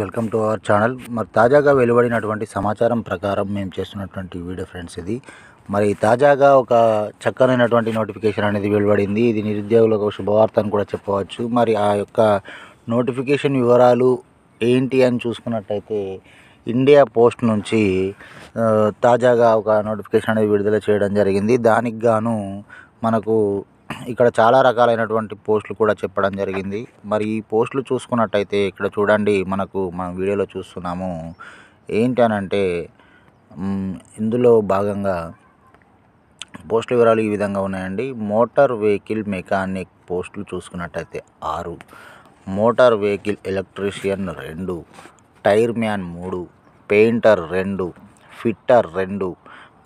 welcome to our channel మరి తాజాగా వెలువడినటువంటి సమాచారం ప్రకారం మేము చేస్తున్నటువంటి వీడియో ఫ్రెండ్స్ ఇది మరి తాజాగా ఒక చక్కనైనటువంటి నోటిఫికేషన్ అనేది వెలువడింది ఇది నిరుద్యోగులకు శుభవార్త అని కూడా చెప్పవచ్చు మరి ఆ యొక్క నోటిఫికేషన్ వివరాలు ఏంటి అని చూసుకున్నట్టయితే ఇండియా పోస్ట్ నుంచి తాజాగా ఒక నోటిఫికేషన్ అనేది విడుదల చేయడం జరిగింది దానికి గాను మనకు ఇక్కడ చాలా రకాలైనటువంటి పోస్టులు కూడా చెప్పడం జరిగింది మరి ఈ పోస్టులు చూసుకున్నట్టయితే ఇక్కడ చూడండి మనకు మనం వీడియోలో చూస్తున్నాము ఏంటి అని అంటే ఇందులో భాగంగా పోస్టుల వివరాలు ఈ విధంగా ఉన్నాయండి మోటార్ వెహికల్ మెకానిక్ పోస్టులు చూసుకున్నట్టయితే ఆరు మోటార్ వెహికల్ ఎలక్ట్రీషియన్ రెండు టైర్ మ్యాన్ మూడు పెయింటర్ రెండు ఫిట్టర్ రెండు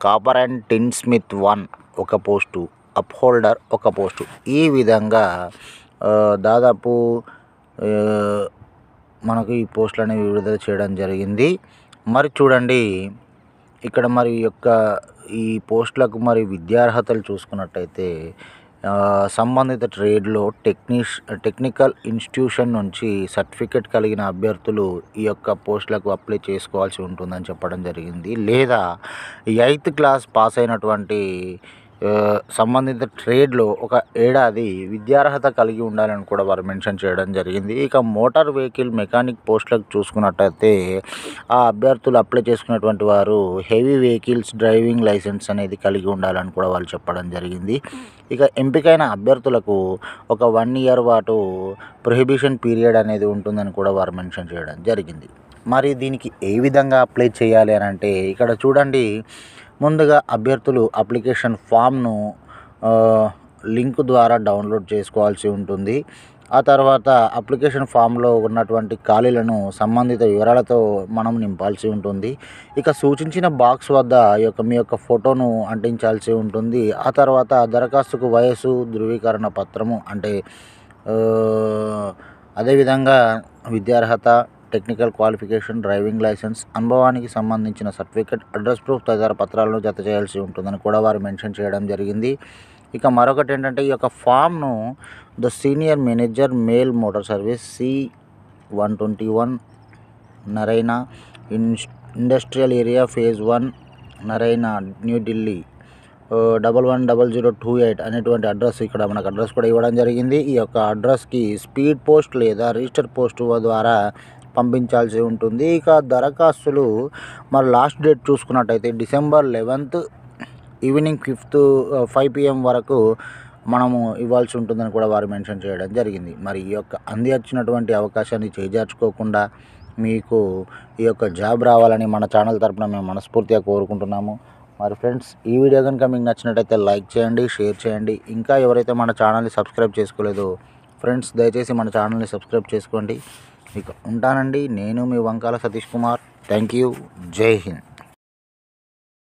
copper and tinsmith one ఒక పోస్టు అప్హోల్డర్ ఒక పోస్టు ఈ విధంగా దాదాపు మనకు ఈ పోస్టులు అనేవి విడుదల చేయడం జరిగింది మరి చూడండి ఇక్కడ మరి యొక్క ఈ పోస్టులకు మరి విద్యార్హతలు చూసుకున్నట్టయితే సంబంధిత ట్రేడ్లో టెక్నీష్ టెక్నికల్ ఇన్స్టిట్యూషన్ నుంచి సర్టిఫికెట్ కలిగిన అభ్యర్థులు ఈ యొక్క పోస్టులకు అప్లై చేసుకోవాల్సి ఉంటుందని చెప్పడం జరిగింది లేదా ఎయిత్ క్లాస్ పాస్ అయినటువంటి సంబంధిత ట్రేడ్లో ఒక ఏడాది విద్యార్హత కలిగి ఉండాలని కూడా వారు మెన్షన్ చేయడం జరిగింది ఇక మోటార్ వెహికల్ మెకానిక్ పోస్టులకు చూసుకున్నట్టయితే ఆ అభ్యర్థులు అప్లై చేసుకున్నటువంటి వారు హెవీ వెహికల్స్ డ్రైవింగ్ లైసెన్స్ అనేది కలిగి ఉండాలని కూడా వాళ్ళు చెప్పడం జరిగింది ఇక ఎంపికైన అభ్యర్థులకు ఒక వన్ ఇయర్ పాటు ప్రొహిబిషన్ పీరియడ్ అనేది ఉంటుందని కూడా వారు మెన్షన్ చేయడం జరిగింది మరి దీనికి ఏ విధంగా అప్లై చేయాలి అని అంటే ఇక్కడ చూడండి ముందుగా అభ్యర్థులు అప్లికేషన్ ఫామ్ను లింక్ ద్వారా డౌన్లోడ్ చేసుకోవాల్సి ఉంటుంది ఆ తర్వాత అప్లికేషన్ ఫామ్లో ఉన్నటువంటి ఖాళీలను సంబంధిత వివరాలతో మనం నింపాల్సి ఉంటుంది ఇక సూచించిన బాక్స్ వద్ద యొక్క మీ యొక్క ఫోటోను అంటించాల్సి ఉంటుంది ఆ తర్వాత దరఖాస్తుకు వయస్సు ధృవీకరణ పత్రము అంటే అదేవిధంగా విద్యార్హత టెక్నికల్ క్వాలిఫికేషన్ డ్రైవింగ్ లైసెన్స్ అనుభవానికి సంబంధించిన సర్టిఫికెట్ అడ్రస్ ప్రూఫ్ తదితర పత్రాలను జత చేయాల్సి ఉంటుందని కూడా వారు మెన్షన్ చేయడం జరిగింది ఇక మరొకటి ఏంటంటే ఈ యొక్క ఫామ్ను the senior manager male motor service C one twenty one నరైనా industrial area phase one నరైనా New Delhi double one double zero two eight అనేటువంటి అడ్రస్ ఇక్కడ మనకు అడ్రస్ కూడా ఇవ్వడం జరిగింది ఈ యొక్క అడ్రస్కి స్పీడ్ పోస్ట్ లేదా రిజిస్టర్ పోస్ట్ ద్వారా పంపించాల్సి ఉంటుంది ఇక దరఖాస్తులు మరి లాస్ట్ డేట్ చూసుకున్నట్టయితే December eleventh evening fifth five PM వరకు మనము ఇవ్వాల్సి ఉంటుందని కూడా వారు మెన్షన్ చేయడం జరిగింది మరి ఈ యొక్క అంది వచ్చినటువంటి అవకాశాన్ని చేజార్చుకోకుండా మీకు ఈ యొక్క జాబ్ రావాలని మన ఛానల్ తరపున మేము మనస్ఫూర్తిగా కోరుకుంటున్నాము మరి ఫ్రెండ్స్ ఈ వీడియో కనుక మీకు నచ్చినట్టయితే లైక్ చేయండి షేర్ చేయండి ఇంకా ఎవరైతే మన ఛానల్ని సబ్స్క్రైబ్ చేసుకోలేదో ఫ్రెండ్స్ దయచేసి మన ఛానల్ని సబ్స్క్రైబ్ చేసుకోండి ఇక ఉంటానండి నేను మీ వంకాల సతీష్ కుమార్ థ్యాంక్ యూ జై హింద్